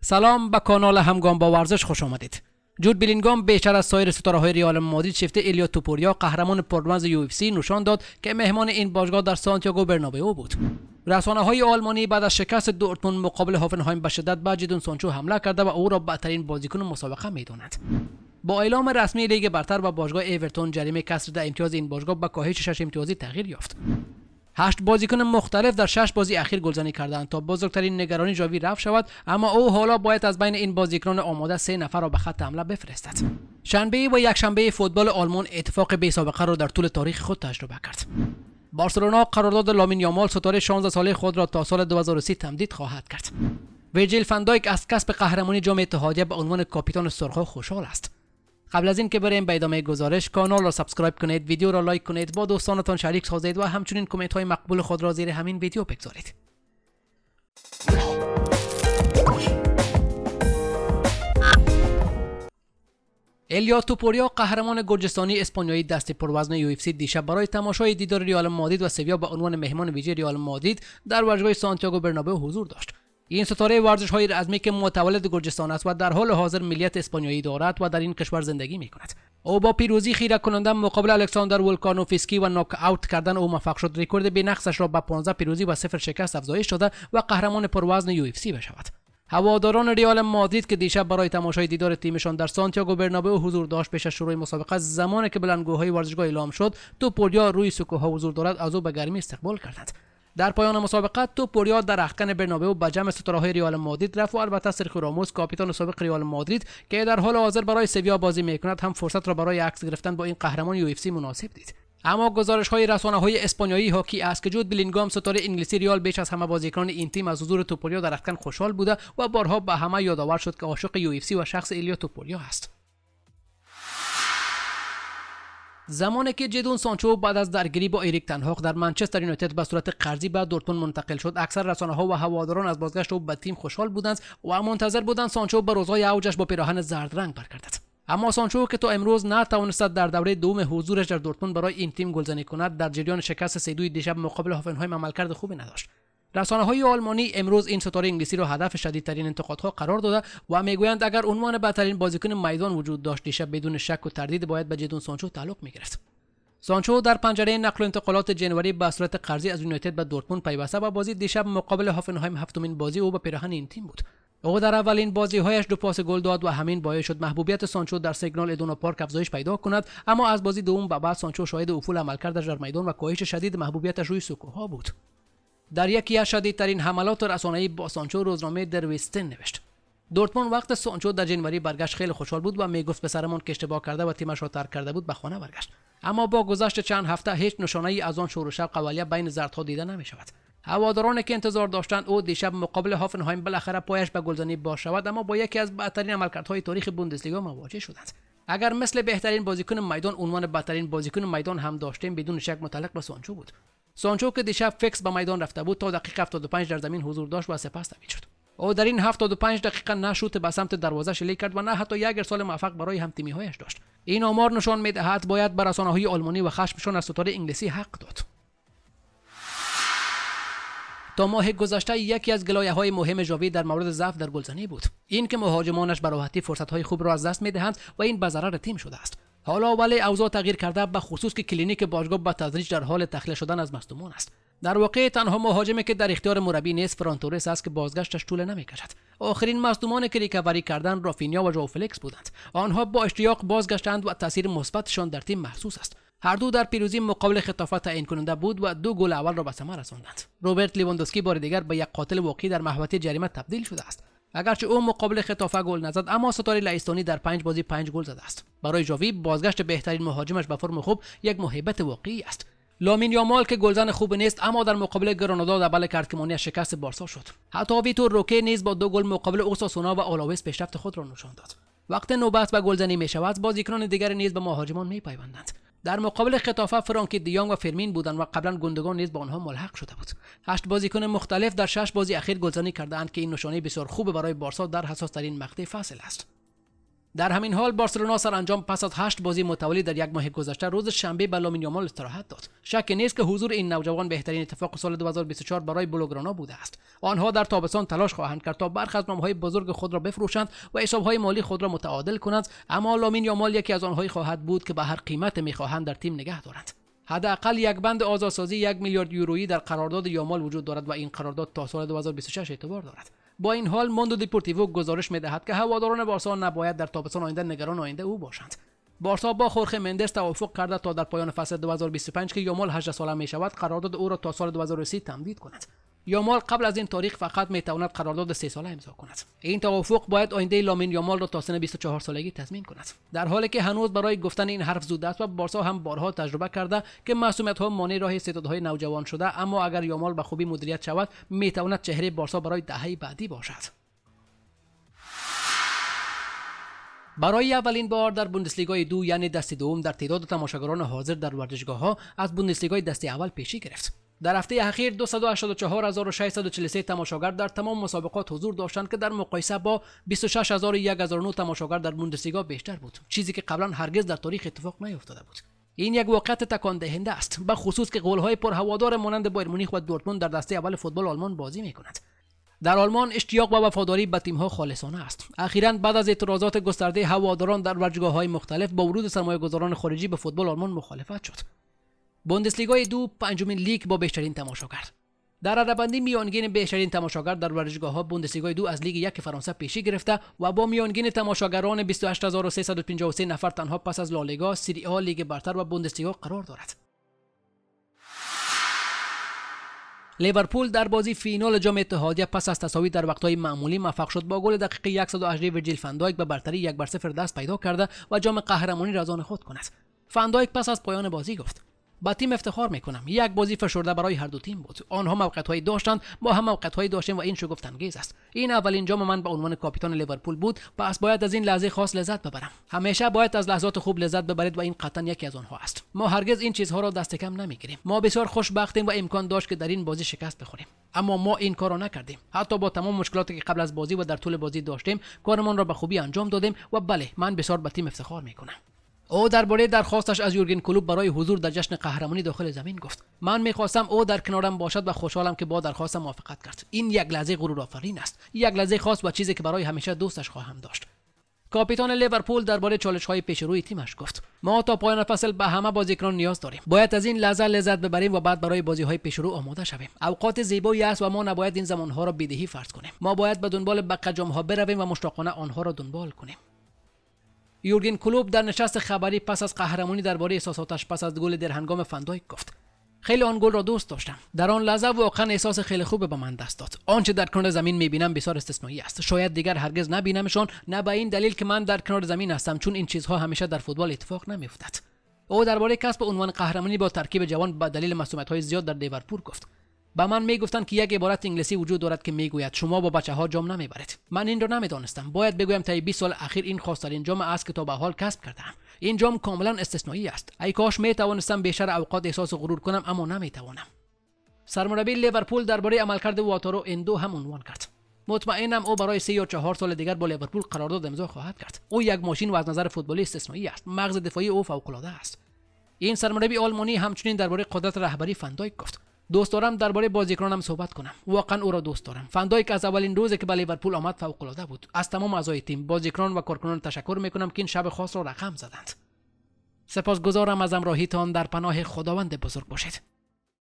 سلام به کانال همگام با ورزش خوش آمدید جود بلینگام بیشتر از سایر ستاره های ریال مادرید شفته الیا توپوریا قهرمان پرونز یو اف سی نشان داد که مهمان این باشگاه در سانتیاگو برنابئو بود رسانه های آلمانی بعد از شکست دورتموند مقابل هافنهایم به شدت به جیدون سانچو حمله کرده و او را بهترین بازیکن مسابقه میدانند با اعلام رسمی لیگ برتر و باشگاه ایورتون جریمه کسر در امتیاز این باشگاه به کاهش شش امتیازی تغییر یافت هشت بازیکن مختلف در شش بازی اخیر گلزنی کردند تا بزرگترین نگرانی ژاوی رفت شود اما او حالا باید از بین این بازیکنان آماده سه نفر را به خط حمله بفرستد شنبه و یکشنبه فوتبال آلمان اتفاق بی سابقه را در طول تاریخ خود تجربه کرد بارسلونا قرارداد لامین یامال ستاره 16 ساله خود را تا سال 2030 تمدید خواهد کرد ویجیل فندایک از کسب قهرمانی جام اتحادیه به عنوان کاپیتان سرخ خوشحال است قبل از این که بریم به ادامه گزارش کانال را سابسکرایب کنید ویدیو را لایک کنید با دوستانتان شریک سازید و همچنین کمیت های مقبول خود را زیر همین ویدیو بگذارید الیا توپوریا قهرمان گرجستانی اسپانیایی دست پروزن یو اف سی دیشب برای تماشای دیدار ریال مادید و سویا به عنوان مهمان ویژه ریال مادید در ورزشگاه سانتیاگو برنابه حضور داشت این ستاره ورزش های رزمی که متولد گرجستان است و در حال حاضر ملیت اسپانیایی دارد و در این کشور زندگی می کند او با پیروزی خیره کننده مقابل الکساندر ولکانوفسکی و ناک اوت کردن او موفق شد رکورد بینقصش را به 15 پیروزی و صفر شکست افزایش داده و قهرمان پروزن یو اف سی بشود هواداران ریال مادرید که دیشب برای تماشای دیدار تیمشان در سانتیاگو و حضور داشت پیش از شروع مسابقه زمانی که بلندگوهای ورزشگاه اعلام شد تو پولیا روی سکوها حضور دارد از او به گرمی استقبال کردند در پایان مسابقه تو در رخکن و به جمع های ریال مادرید رفت و البته سرخو راموس کاپیتان سابق ریال مادرید که در حال حاضر برای سویا بازی میکند هم فرصت را برای عکس گرفتن با این قهرمان یو مناسب دید اما گزارش های رسانه های اسپانیایی حاکی است که جود بلینگام ستاره انگلیسی ریال بیش از همه بازیکنان این تیم از حضور توپولیا در رخکن خوشحال بوده و بارها به همه یادآور شد که عاشق یو و شخص ایلیا توپولیا است زمانی که جدون سانچو بعد از درگیری با اریک تنهاق در منچستر یونایتد به صورت قرضی به دورتموند منتقل شد اکثر رسانه ها و هواداران از بازگشت او به تیم خوشحال بودند و منتظر بودند سانچو به روزهای اوجش با پیراهن زرد رنگ برگردد اما سانچو که تا امروز نتوانستد در دوره دوم حضورش در دورتموند برای این تیم گلزنی کند در جریان شکست سیدوی دیشب مقابل هافنهایم عملکرد خوبی نداشت رسانه های آلمانی امروز این ستاره انگلیسی را هدف شدیدترین انتقادها قرار داده و میگویند اگر عنوان بهترین بازیکن میدان وجود داشت دیشب بدون شک و تردید باید به جدون سانچو تعلق میگرفت سانچو در پنجره نقل و انتقالات جنوری به صورت قرضی از یونایتد به دورتموند پیوسته و بازی دیشب مقابل هافنهایم هفتمین بازی او به پیراهن این تیم بود او در اولین بازی هایش دو پاس گل داد و همین باعث شد محبوبیت سانچو در سیگنال ادونا پارک افزایش پیدا کند اما از بازی دوم به بعد سانچو شاهد افول عملکردش در میدان و کاهش شدید محبوبیتش روی سکوها بود در یکی از شدیدترین حملات رسانه‌ای با سانچو روزنامه در وستن نوشت دورتموند وقت سانچو در جنوری برگشت خیلی خوشحال بود و میگفت پسرمان که اشتباه کرده و تیمش را ترک کرده بود به خانه برگشت اما با گذشت چند هفته هیچ نشانه ای از آن شور و شوق اولیه بین زردها دیده نمی شود هوادارانی که انتظار داشتند او دیشب مقابل هافنهایم بالاخره پایش به گلزنی باز شود اما با یکی از بدترین عملکردهای تاریخ بوندسلیگا مواجه شدند اگر مثل بهترین بازیکن میدان عنوان بهترین بازیکن میدان هم داشتیم بدون شک متعلق به سانچو بود سانچو که دیشب فکس به میدان رفته بود تا دقیقه 75 در زمین حضور داشت و سپس شد او در این 75 دقیقه نه شوت به سمت دروازه شلیک کرد و نه حتی یک ارسال موفق برای تیمی هایش داشت این آمار نشان میدهد باید به رسانه های آلمانی و خشمشان از ستاره انگلیسی حق داد تا ماه گذشته یکی از گلایه های مهم جاوی در مورد ضعف در گلزنی بود این که مهاجمانش به راحتی فرصت های خوب را از دست میدهند و این به ضرر تیم شده است حالا ولی اوضاع تغییر کرده به خصوص که کلینیک باشگاه به تدریج در حال تخلیه شدن از مصدومان است در واقع تنها مهاجمی که در اختیار مربی نیست فرانتورس است که بازگشتش طول نمیکشد آخرین مصدومان که ریکاوری کردن رافینیا و جو فلکس بودند آنها با اشتیاق بازگشتند و تاثیر مثبتشان در تیم محسوس است هر دو در پیروزی مقابل خطافه تعیین کننده بود و دو گل اول را به ثمر رساندند روبرت لیواندوسکی بار دیگر به یک قاتل واقعی در محوطه جریمه تبدیل شده است اگرچه او مقابل خطافه گل نزد اما ستاره لهستانی در پنج بازی پنج گل زده است برای جاوی بازگشت بهترین مهاجمش به فرم خوب یک محبت واقعی است لامین مال که گلزن خوب نیست اما در مقابل گرانادا دبل کرد که مانع شکست بارسا شد حتی ویتور روکه نیز با دو گل مقابل اوساسونا و آلاویس پیشرفت خود را نشان داد وقت نوبت به گلزنی می شود بازیکنان دیگر نیز به مهاجمان می در مقابل خطافه فرانکی دیانگ و فرمین بودند و قبلا گندگان نیز با آنها ملحق شده بود هشت بازیکن مختلف در شش بازی اخیر گلزنی اند که این نشانه بسیار خوب برای بارسا در حساس ترین مقطع فصل است در همین حال بارسلونا سرانجام پس از هشت بازی متوالی در یک ماه گذشته روز شنبه به لامین یامال استراحت داد شک نیست که حضور این نوجوان بهترین اتفاق سال 2024 برای بلوگرانا بوده است آنها در تابستان تلاش خواهند کرد تا برخی از نامهای بزرگ خود را بفروشند و حسابهای مالی خود را متعادل کنند اما لامین یامال یکی از آنهایی خواهد بود که به هر قیمت میخواهند در تیم نگه دارند حداقل یک بند آزادسازی یک میلیارد یورویی در قرارداد یامال وجود دارد و این قرارداد تا سال 2026 اعتبار دارد با این حال موندو دیپورتیو گزارش میدهد که هواداران بارسا نباید در تابستان آینده نگران آینده او باشند بارسا با خورخه مندس توافق کرده تا در پایان فصل 2025 که یامال 18 ساله می شود قرارداد او را تا سال 2030 تمدید کند یامال قبل از این تاریخ فقط میتواند قرارداد سه ساله امضا کند این توافق باید آینده لامین یامال را تا سن 24 سالگی تضمین کند در حالی که هنوز برای گفتن این حرف زود است و بارسا هم بارها تجربه کرده که مسئولیت ها مانع راه ستادهای نوجوان شده اما اگر یامال به خوبی مدیریت شود میتواند چهره بارسا برای دهه بعدی باشد برای اولین بار در بوندسلیگای دو یعنی دست دوم در تعداد تماشاگران حاضر در ورزشگاه ها از بوندسلیگای دست اول پیشی گرفت در هفته اخیر 284643 تماشاگر در تمام مسابقات حضور داشتند که در مقایسه با 26009 تماشاگر در بوندسلیگا بیشتر بود چیزی که قبلا هرگز در تاریخ اتفاق نیفتاده بود این یک واقعیت تکان دهنده است به خصوص که پر هوادار مانند بایر مونیخ و دورتموند در دسته اول فوتبال آلمان بازی می کند. در آلمان اشتیاق و وفاداری به ها خالصانه است اخیرا بعد از اعتراضات گسترده هواداران در های مختلف با ورود گذاران خارجی به فوتبال آلمان مخالفت شد بوندسلیگای دو پنجمین لیگ با بهترین تماشاگر در عربندی میانگین بهترین تماشاگر در ورزشگاه ها بوندسلیگای دو از لیگ یک فرانسه پیشی گرفته و با میانگین تماشاگران 28353 نفر تنها پس از لالیگا، سری آ، لیگ برتر و بوندسلیگا قرار دارد. لیورپول در بازی فینال جام اتحادیه پس از تساوی در وقتهای معمولی موفق شد با گل دقیقه 118 ویرجیل فندایک به برتری یک بر صفر دست پیدا کرده و جام قهرمانی را از خود کند. فندایک پس از پایان بازی گفت: با تیم افتخار میکنم یک بازی فشرده برای هر دو تیم بود آنها موقعیت داشتند ما هم موقعیت داشتیم و این شگفت گیز است این اولین جام من به عنوان کاپیتان لیورپول بود پس باید از این لحظه خاص لذت ببرم همیشه باید از لحظات خوب لذت ببرید و این قطعا یکی از آنها است ما هرگز این چیزها را دست کم نمیگیریم ما بسیار خوشبختیم و امکان داشت که در این بازی شکست بخوریم اما ما این کار را نکردیم حتی با تمام مشکلاتی که قبل از بازی و در طول بازی داشتیم کارمان را به خوبی انجام دادیم و بله من بسیار به تیم افتخار میکنم او درباره درخواستش از یورگن کلوب برای حضور در جشن قهرمانی داخل زمین گفت من میخواستم او در کنارم باشد و خوشحالم که با درخواستم موافقت کرد این یک لحظه غرورآفرین است یک لحظه خاص و چیزی که برای همیشه دوستش خواهم داشت کاپیتان لیورپول درباره چالش های پیش روی تیمش گفت ما تا پایان فصل به همه بازیکنان نیاز داریم باید از این لحظه لذت ببریم و بعد برای بازی های پیش رو آماده شویم اوقات زیبایی است و ما نباید این زمان ها را بدهی فرض کنیم ما باید به دنبال بقجام ها برویم و مشتاقانه آنها را دنبال کنیم یورگن کلوب در نشست خبری پس از قهرمانی درباره احساساتش پس از گل در هنگام فندای گفت خیلی آن گل را دوست داشتم در آن لحظه واقعا احساس خیلی خوب به من دست داد آنچه در کنار زمین میبینم بسیار استثنایی است شاید دیگر هرگز نبینمشان نه به این دلیل که من در کنار زمین هستم چون این چیزها همیشه در فوتبال اتفاق نمیافتد او درباره کسب عنوان قهرمانی با ترکیب جوان به دلیل مسئولیت‌های زیاد در دیورپور گفت به من میگفتند که یک عبارت انگلیسی وجود دارد که میگوید شما با بچه ها جام نمیبرید من این رو نمیدانستم باید بگویم تا 20 سال اخیر این خواسترین جام است که تا به حال کسب کردم این جام کاملا استثنایی است ای کاش می توانستم بیشتر اوقات احساس غرور کنم اما نمیتوانم سرمربی لیورپول درباره عملکرد واتارو دو هم عنوان کرد مطمئنم او برای سه یا چهار سال دیگر با لیورپول قرارداد امضا خواهد کرد او یک ماشین و از نظر فوتبالی استثنایی است مغز دفاعی او فوقالعاده است این سرمربی آلمانی همچنین درباره قدرت رهبری فندایک گفت دوست دارم درباره بازیکنانم صحبت کنم واقعا او را دوست دارم که از اولین روزی که به لیورپول آمد فوق بود از تمام اعضای تیم بازیکنان و کارکنان تشکر میکنم که این شب خاص را رقم زدند سپاسگزارم از همراهیتان در پناه خداوند بزرگ باشید